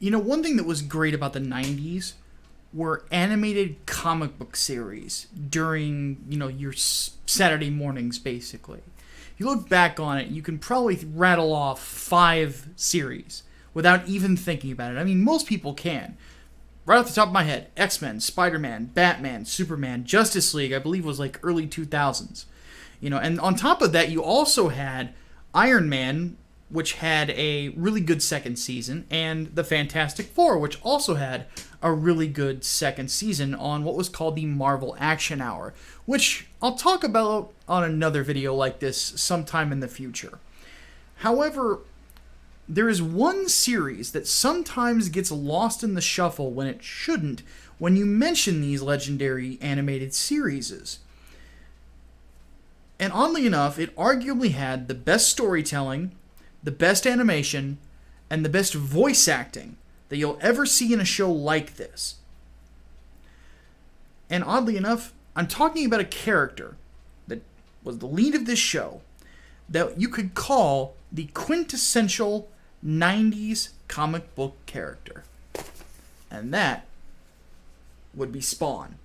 You know, one thing that was great about the 90s were animated comic book series during, you know, your Saturday mornings, basically. If you look back on it, you can probably rattle off five series without even thinking about it. I mean, most people can. Right off the top of my head, X Men, Spider Man, Batman, Superman, Justice League, I believe was like early 2000s. You know, and on top of that, you also had Iron Man which had a really good second season, and the Fantastic Four, which also had a really good second season on what was called the Marvel Action Hour, which I'll talk about on another video like this sometime in the future. However, there is one series that sometimes gets lost in the shuffle when it shouldn't when you mention these legendary animated series. And oddly enough, it arguably had the best storytelling, the best animation, and the best voice acting that you'll ever see in a show like this. And oddly enough, I'm talking about a character that was the lead of this show that you could call the quintessential 90s comic book character. And that would be Spawn.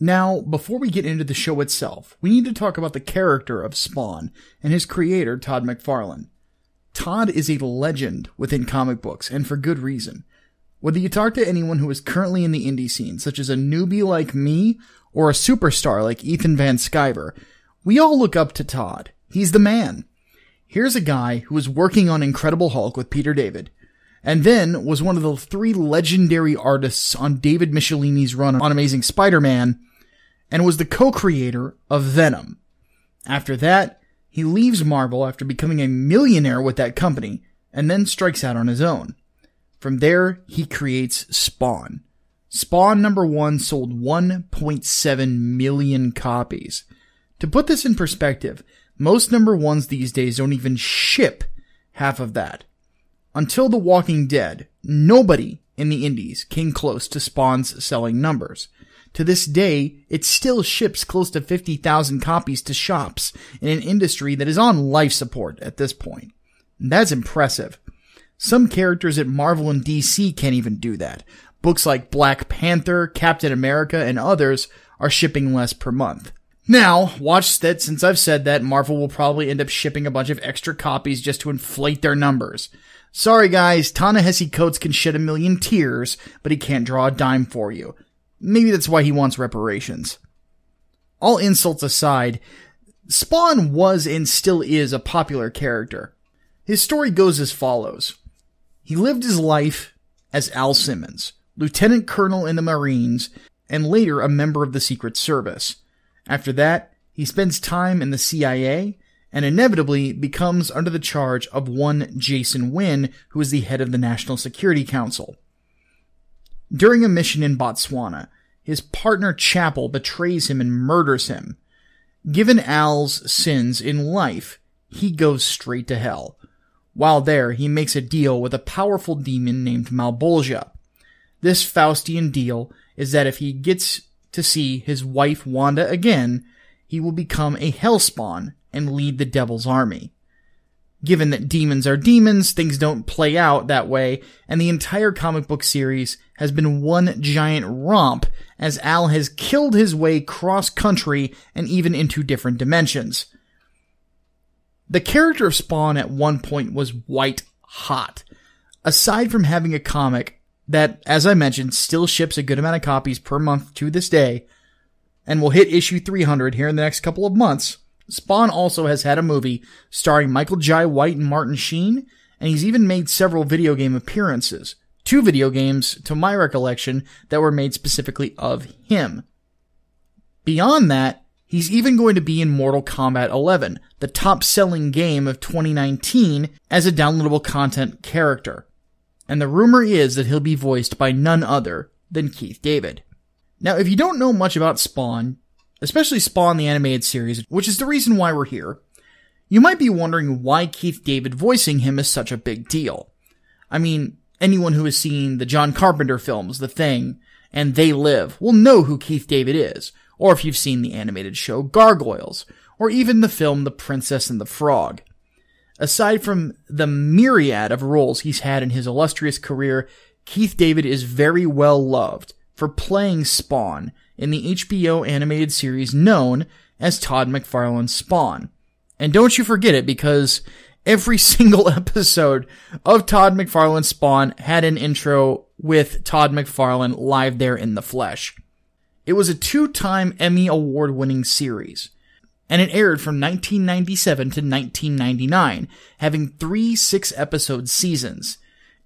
Now, before we get into the show itself, we need to talk about the character of Spawn and his creator, Todd McFarlane. Todd is a legend within comic books, and for good reason. Whether you talk to anyone who is currently in the indie scene, such as a newbie like me or a superstar like Ethan Van Sciver, we all look up to Todd. He's the man. Here's a guy who was working on Incredible Hulk with Peter David, and then was one of the three legendary artists on David Michelini's run on Amazing Spider-Man, and was the co-creator of Venom. After that, he leaves Marvel after becoming a millionaire with that company and then strikes out on his own. From there, he creates Spawn. Spawn number one sold 1.7 million copies. To put this in perspective, most number ones these days don't even ship half of that. Until The Walking Dead, nobody in the indies came close to Spawn's selling numbers. To this day, it still ships close to 50,000 copies to shops in an industry that is on life support at this point. And that's impressive. Some characters at Marvel and DC can't even do that. Books like Black Panther, Captain America, and others are shipping less per month. Now, watch that since I've said that, Marvel will probably end up shipping a bunch of extra copies just to inflate their numbers. Sorry guys, Ta-Nehisi Coates can shed a million tears, but he can't draw a dime for you. Maybe that's why he wants reparations. All insults aside, Spawn was and still is a popular character. His story goes as follows. He lived his life as Al Simmons, lieutenant colonel in the Marines, and later a member of the Secret Service. After that, he spends time in the CIA and inevitably becomes under the charge of one Jason Wynn, who is the head of the National Security Council. During a mission in Botswana, his partner Chapel betrays him and murders him. Given Al's sins in life, he goes straight to hell. While there, he makes a deal with a powerful demon named Malbolgia. This Faustian deal is that if he gets to see his wife Wanda again, he will become a hellspawn and lead the devil's army given that demons are demons, things don't play out that way, and the entire comic book series has been one giant romp as Al has killed his way cross country and even into different dimensions. The character of Spawn at one point was white hot. Aside from having a comic that, as I mentioned, still ships a good amount of copies per month to this day, and will hit issue 300 here in the next couple of months, Spawn also has had a movie starring Michael Jai White and Martin Sheen, and he's even made several video game appearances. Two video games, to my recollection, that were made specifically of him. Beyond that, he's even going to be in Mortal Kombat 11, the top selling game of 2019, as a downloadable content character. And the rumor is that he'll be voiced by none other than Keith David. Now, if you don't know much about Spawn, especially Spawn the Animated Series, which is the reason why we're here, you might be wondering why Keith David voicing him is such a big deal. I mean, anyone who has seen the John Carpenter films, The Thing, and They Live, will know who Keith David is, or if you've seen the animated show Gargoyles, or even the film The Princess and the Frog. Aside from the myriad of roles he's had in his illustrious career, Keith David is very well loved for playing Spawn in the HBO animated series known as Todd McFarlane's Spawn. And don't you forget it because every single episode of Todd McFarlane's Spawn had an intro with Todd McFarlane live there in the flesh. It was a two-time Emmy award-winning series and it aired from 1997 to 1999, having three six episode seasons.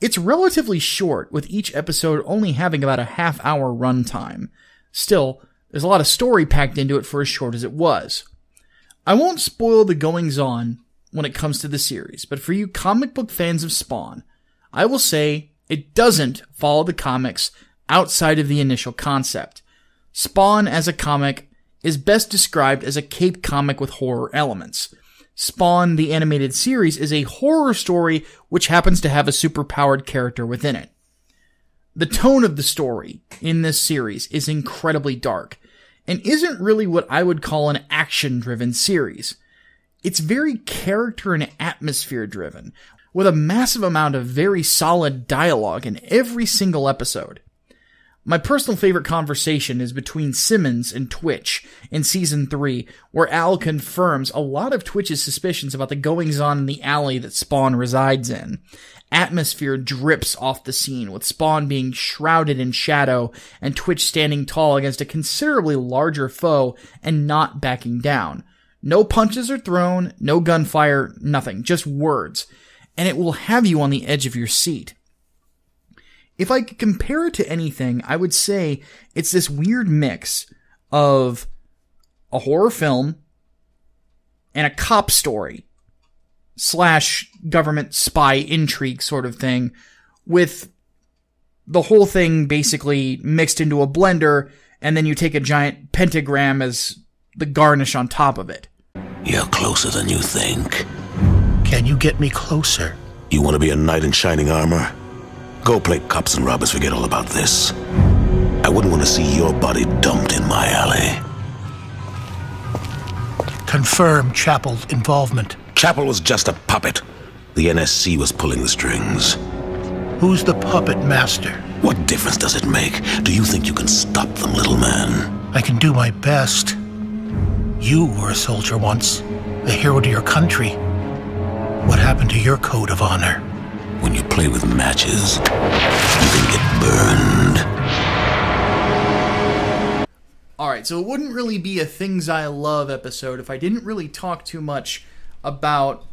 It's relatively short, with each episode only having about a half hour runtime, Still, there's a lot of story packed into it for as short as it was. I won't spoil the goings on when it comes to the series, but for you comic book fans of Spawn, I will say it doesn't follow the comics outside of the initial concept. Spawn as a comic is best described as a cape comic with horror elements. Spawn the animated series is a horror story which happens to have a superpowered character within it. The tone of the story in this series is incredibly dark and isn't really what I would call an action driven series. It's very character and atmosphere driven, with a massive amount of very solid dialogue in every single episode. My personal favorite conversation is between Simmons and Twitch in season three, where Al confirms a lot of Twitch's suspicions about the goings on in the alley that Spawn resides in. Atmosphere drips off the scene, with Spawn being shrouded in shadow and Twitch standing tall against a considerably larger foe and not backing down. No punches are thrown, no gunfire, nothing, just words. And it will have you on the edge of your seat if I could compare it to anything, I would say it's this weird mix of a horror film and a cop story slash government spy intrigue sort of thing with the whole thing basically mixed into a blender and then you take a giant pentagram as the garnish on top of it. You're closer than you think. Can you get me closer? You want to be a knight in shining armor? Go play cops and robbers, forget all about this. I wouldn't want to see your body dumped in my alley. Confirm Chapel's involvement. Chapel was just a puppet. The NSC was pulling the strings. Who's the puppet master? What difference does it make? Do you think you can stop them, little man? I can do my best. You were a soldier once, a hero to your country. What happened to your code of honor? when you play with matches, you can get burned. Alright, so it wouldn't really be a Things I Love episode if I didn't really talk too much about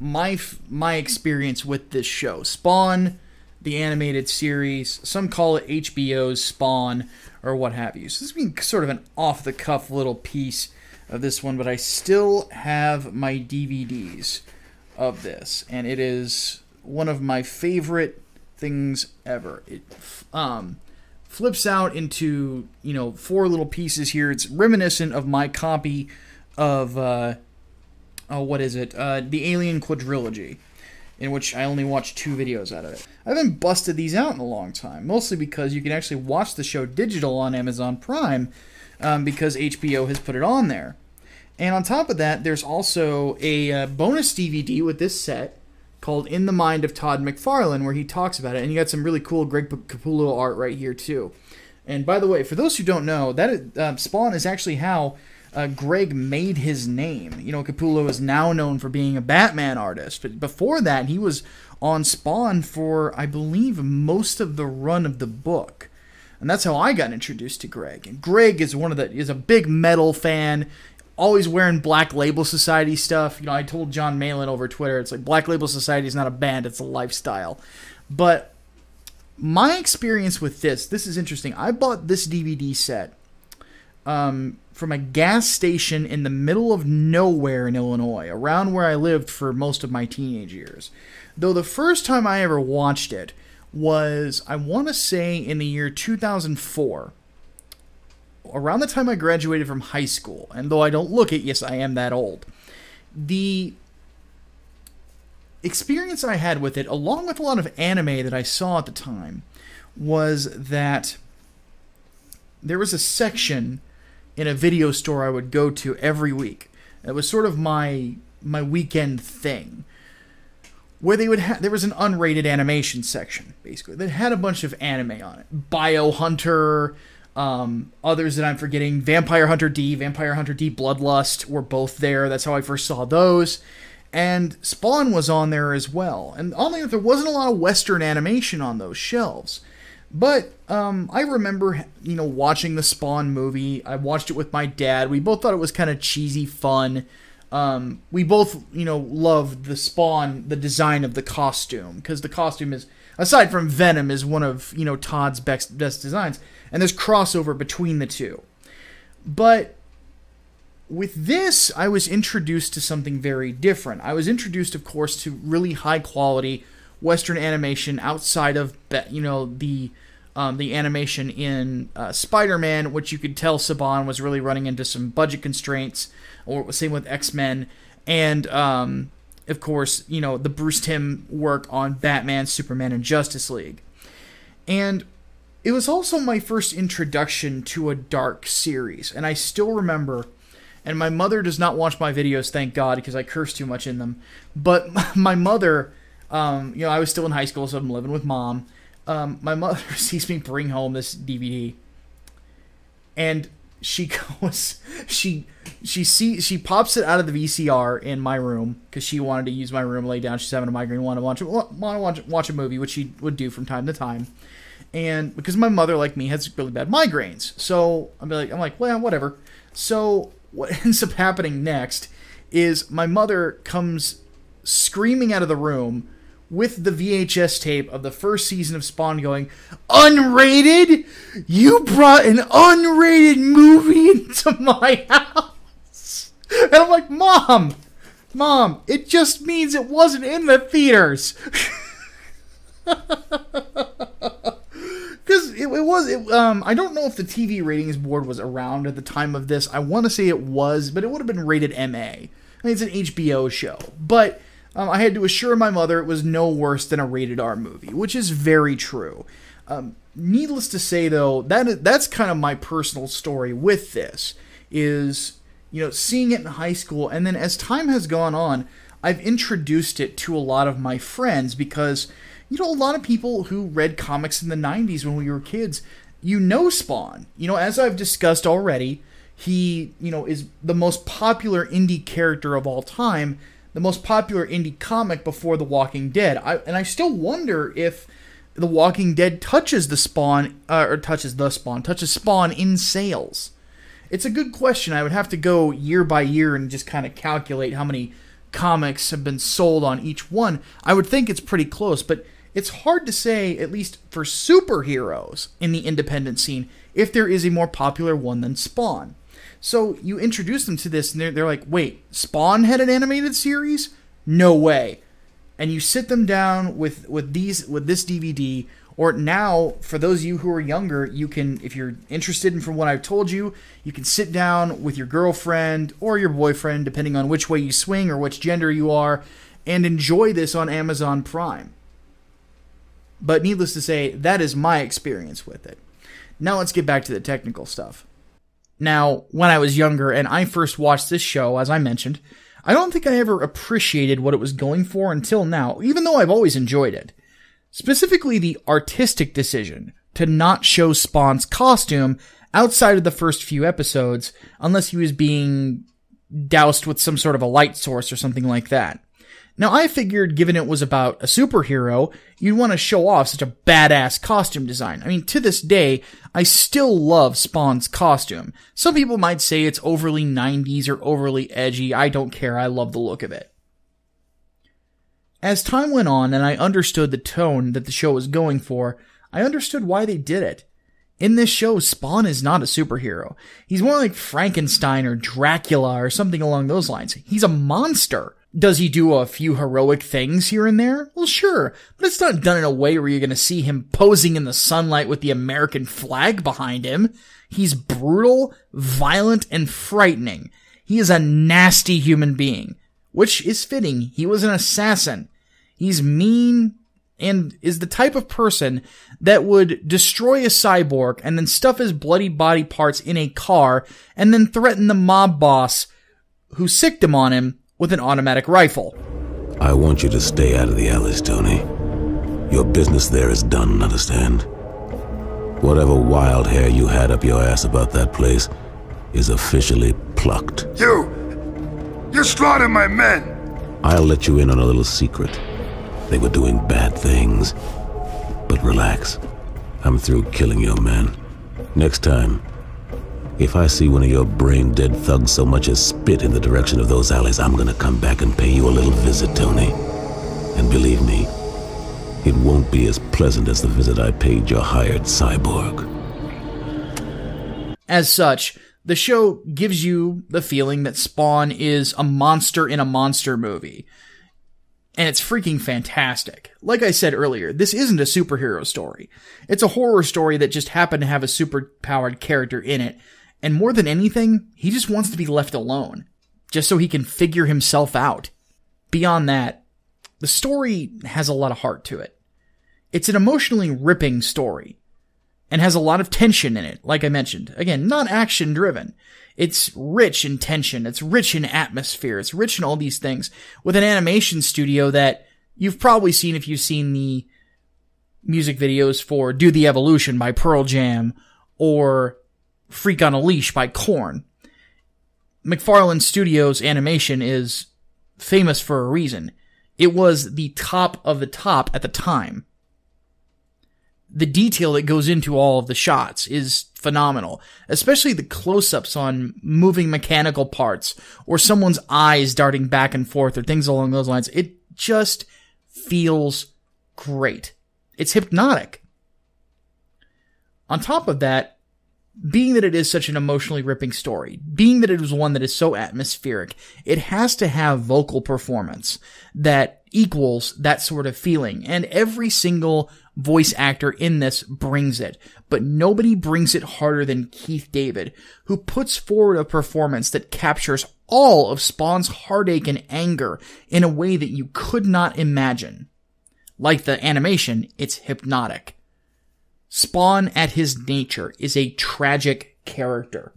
my my experience with this show. Spawn, the animated series, some call it HBO's Spawn or what have you. So this being sort of an off the cuff little piece of this one, but I still have my DVDs of this, and it is one of my favorite things ever. It um, flips out into you know four little pieces here. It's reminiscent of my copy of uh, oh what is it? Uh, the Alien Quadrilogy, in which I only watched two videos out of it. I haven't busted these out in a long time, mostly because you can actually watch the show digital on Amazon Prime um, because HBO has put it on there. And on top of that, there's also a uh, bonus DVD with this set called In the Mind of Todd McFarlane, where he talks about it. And you got some really cool Greg Capullo art right here, too. And by the way, for those who don't know, that uh, Spawn is actually how uh, Greg made his name. You know, Capullo is now known for being a Batman artist, but before that, he was on Spawn for, I believe, most of the run of the book. And that's how I got introduced to Greg. And Greg is one of the is a big metal fan always wearing Black Label Society stuff. You know, I told John Malin over Twitter, it's like Black Label Society is not a band, it's a lifestyle. But my experience with this, this is interesting. I bought this DVD set um, from a gas station in the middle of nowhere in Illinois, around where I lived for most of my teenage years. Though the first time I ever watched it was, I want to say, in the year 2004 around the time I graduated from high school, and though I don't look it, yes, I am that old. The experience I had with it, along with a lot of anime that I saw at the time, was that there was a section in a video store I would go to every week. It was sort of my my weekend thing, where they would have there was an unrated animation section basically that had a bunch of anime on it, Bio Hunter, um, others that I'm forgetting, Vampire Hunter D, Vampire Hunter D Bloodlust were both there. That's how I first saw those. And Spawn was on there as well. And oddly enough, there wasn't a lot of Western animation on those shelves. But um, I remember, you know, watching the Spawn movie. I watched it with my dad. We both thought it was kind of cheesy fun. Um, we both, you know, loved the Spawn, the design of the costume, because the costume is, aside from Venom, is one of you know Todd's best, best designs and there's crossover between the two. But with this, I was introduced to something very different. I was introduced, of course, to really high quality Western animation outside of you know the um, the animation in uh, Spider-Man, which you could tell Saban was really running into some budget constraints, or same with X-Men, and um, of course, you know the Bruce Tim work on Batman, Superman, and Justice League, and it was also my first introduction to a dark series, and I still remember. And my mother does not watch my videos, thank God, because I curse too much in them. But my mother, um, you know, I was still in high school, so I'm living with mom. Um, my mother sees me bring home this DVD, and she goes, she she see she pops it out of the VCR in my room because she wanted to use my room, lay down. She's having a migraine, want to watch want to watch watch a movie, which she would do from time to time and because my mother, like me, has really bad migraines, so I'm like, I'm like, well, whatever. So what ends up happening next is my mother comes screaming out of the room with the VHS tape of the first season of Spawn going, Unrated? You brought an unrated movie into my house. And I'm like, Mom, Mom, it just means it wasn't in the theaters. was. It, um, I don't know if the TV ratings board was around at the time of this. I want to say it was, but it would have been rated MA. I mean, it's an HBO show, but um, I had to assure my mother it was no worse than a rated R movie, which is very true. Um, needless to say, though, that that's kind of my personal story with this. Is you know seeing it in high school, and then as time has gone on, I've introduced it to a lot of my friends because you know, a lot of people who read comics in the 90s when we were kids, you know Spawn. You know, as I've discussed already, he, you know, is the most popular indie character of all time, the most popular indie comic before The Walking Dead. I, and I still wonder if The Walking Dead touches the Spawn, uh, or touches the Spawn, touches Spawn in sales. It's a good question. I would have to go year by year and just kind of calculate how many comics have been sold on each one. I would think it's pretty close, but it's hard to say, at least for superheroes in the independent scene, if there is a more popular one than Spawn. So you introduce them to this, and they're, they're like, wait, Spawn had an animated series? No way. And you sit them down with, with these with this DVD, or now for those of you who are younger, you can, if you're interested in from what I've told you, you can sit down with your girlfriend or your boyfriend, depending on which way you swing or which gender you are, and enjoy this on Amazon Prime. But needless to say, that is my experience with it. Now let's get back to the technical stuff. Now, when I was younger and I first watched this show, as I mentioned, I don't think I ever appreciated what it was going for until now, even though I've always enjoyed it. Specifically, the artistic decision to not show Spawn's costume outside of the first few episodes, unless he was being doused with some sort of a light source or something like that. Now, I figured given it was about a superhero, you'd want to show off such a badass costume design. I mean, to this day, I still love Spawn's costume. Some people might say it's overly 90s or overly edgy. I don't care. I love the look of it. As time went on and I understood the tone that the show was going for, I understood why they did it. In this show, Spawn is not a superhero. He's more like Frankenstein or Dracula or something along those lines. He's a monster. Does he do a few heroic things here and there? Well, sure, but it's not done in a way where you're going to see him posing in the sunlight with the American flag behind him. He's brutal, violent, and frightening. He is a nasty human being, which is fitting. He was an assassin. He's mean and is the type of person that would destroy a cyborg and then stuff his bloody body parts in a car and then threaten the mob boss who sicked him on him with an automatic rifle. I want you to stay out of the alleys, Tony. Your business there is done, understand? Whatever wild hair you had up your ass about that place is officially plucked. You! You slaughtered my men! I'll let you in on a little secret. They were doing bad things. But relax. I'm through killing your men. Next time, if I see one of your brain dead thugs so much as spit in the direction of those alleys, I'm gonna come back and pay you a little visit, Tony. And believe me, it won't be as pleasant as the visit I paid your hired cyborg. As such, the show gives you the feeling that Spawn is a monster in a monster movie. And it's freaking fantastic. Like I said earlier, this isn't a superhero story. It's a horror story that just happened to have a superpowered character in it and more than anything, he just wants to be left alone, just so he can figure himself out. Beyond that, the story has a lot of heart to it. It's an emotionally ripping story and has a lot of tension in it, like I mentioned. Again, not action driven. It's rich in tension, it's rich in atmosphere, it's rich in all these things with an animation studio that you've probably seen if you've seen the music videos for Do the Evolution by Pearl Jam or Freak on a Leash by Korn. McFarlane Studios animation is famous for a reason. It was the top of the top at the time. The detail that goes into all of the shots is phenomenal, especially the close ups on moving mechanical parts or someone's eyes darting back and forth or things along those lines. It just feels great. It's hypnotic. On top of that, being that it is such an emotionally ripping story, being that it is one that is so atmospheric, it has to have vocal performance that equals that sort of feeling. And every single voice actor in this brings it, but nobody brings it harder than Keith David, who puts forward a performance that captures all of Spawn's heartache and anger in a way that you could not imagine. Like the animation, it's hypnotic. Spawn at his nature is a tragic character.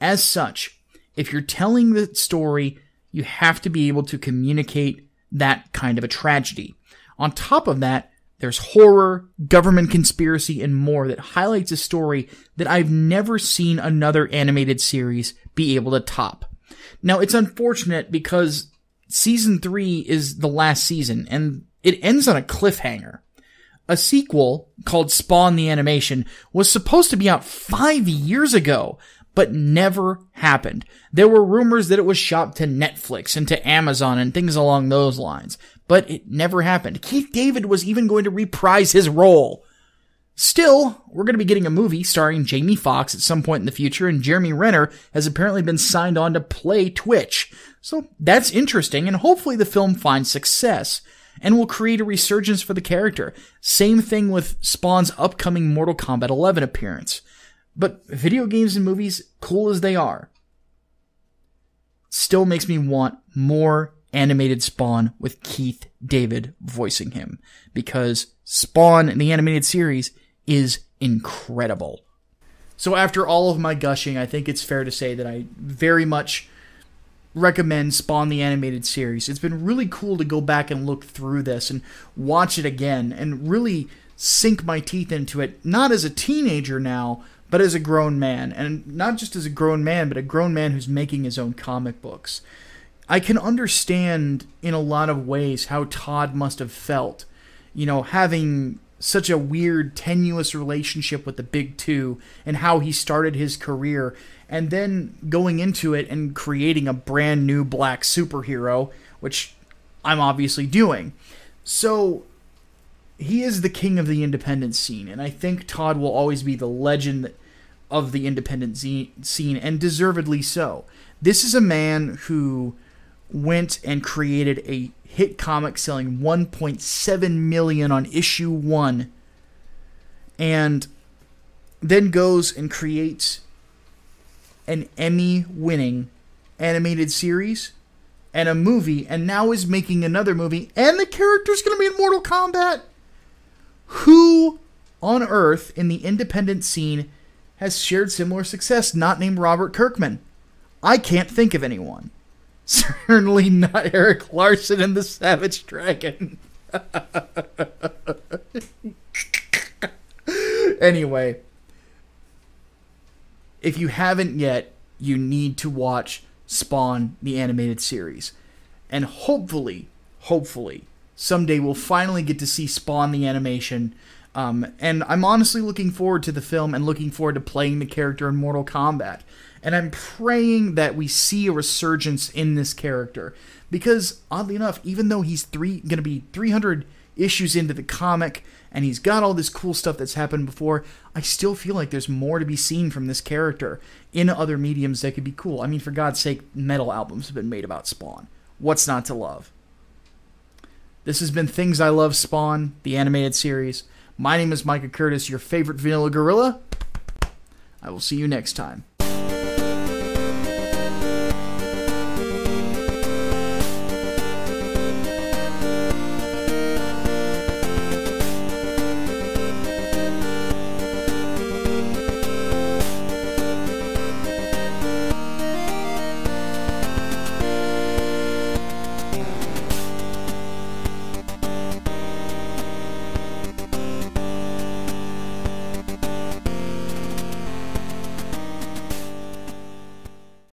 As such, if you're telling the story, you have to be able to communicate that kind of a tragedy. On top of that, there's horror, government conspiracy, and more that highlights a story that I've never seen another animated series be able to top. Now, it's unfortunate because season three is the last season, and it ends on a cliffhanger a sequel called Spawn the Animation was supposed to be out five years ago, but never happened. There were rumors that it was shopped to Netflix and to Amazon and things along those lines, but it never happened. Keith David was even going to reprise his role. Still, we're going to be getting a movie starring Jamie Foxx at some point in the future, and Jeremy Renner has apparently been signed on to play Twitch. So that's interesting, and hopefully the film finds success and will create a resurgence for the character. Same thing with Spawn's upcoming Mortal Kombat 11 appearance. But video games and movies, cool as they are, still makes me want more animated Spawn with Keith David voicing him because Spawn in the animated series is incredible. So after all of my gushing, I think it's fair to say that I very much recommend Spawn the Animated Series. It's been really cool to go back and look through this and watch it again and really sink my teeth into it, not as a teenager now, but as a grown man. And not just as a grown man, but a grown man who's making his own comic books. I can understand in a lot of ways how Todd must have felt, you know, having such a weird, tenuous relationship with the big two and how he started his career and then going into it and creating a brand new black superhero, which I'm obviously doing. So he is the king of the independent scene, and I think Todd will always be the legend of the independent scene, and deservedly so. This is a man who went and created a hit comic selling 1.7 million on issue one, and then goes and creates an Emmy winning animated series and a movie and now is making another movie and the character's going to be in Mortal Kombat. Who on earth in the independent scene has shared similar success not named Robert Kirkman? I can't think of anyone. Certainly not Eric Larson and the Savage Dragon. anyway, if you haven't yet, you need to watch Spawn the animated series. And hopefully, hopefully, someday we'll finally get to see Spawn the animation. Um, and I'm honestly looking forward to the film and looking forward to playing the character in Mortal Kombat. And I'm praying that we see a resurgence in this character. Because oddly enough, even though he's three gonna be 300 issues into the comic and he's got all this cool stuff that's happened before, I still feel like there's more to be seen from this character in other mediums that could be cool. I mean, for God's sake, metal albums have been made about Spawn. What's not to love? This has been Things I Love Spawn, the animated series. My name is Micah Curtis, your favorite vanilla gorilla. I will see you next time.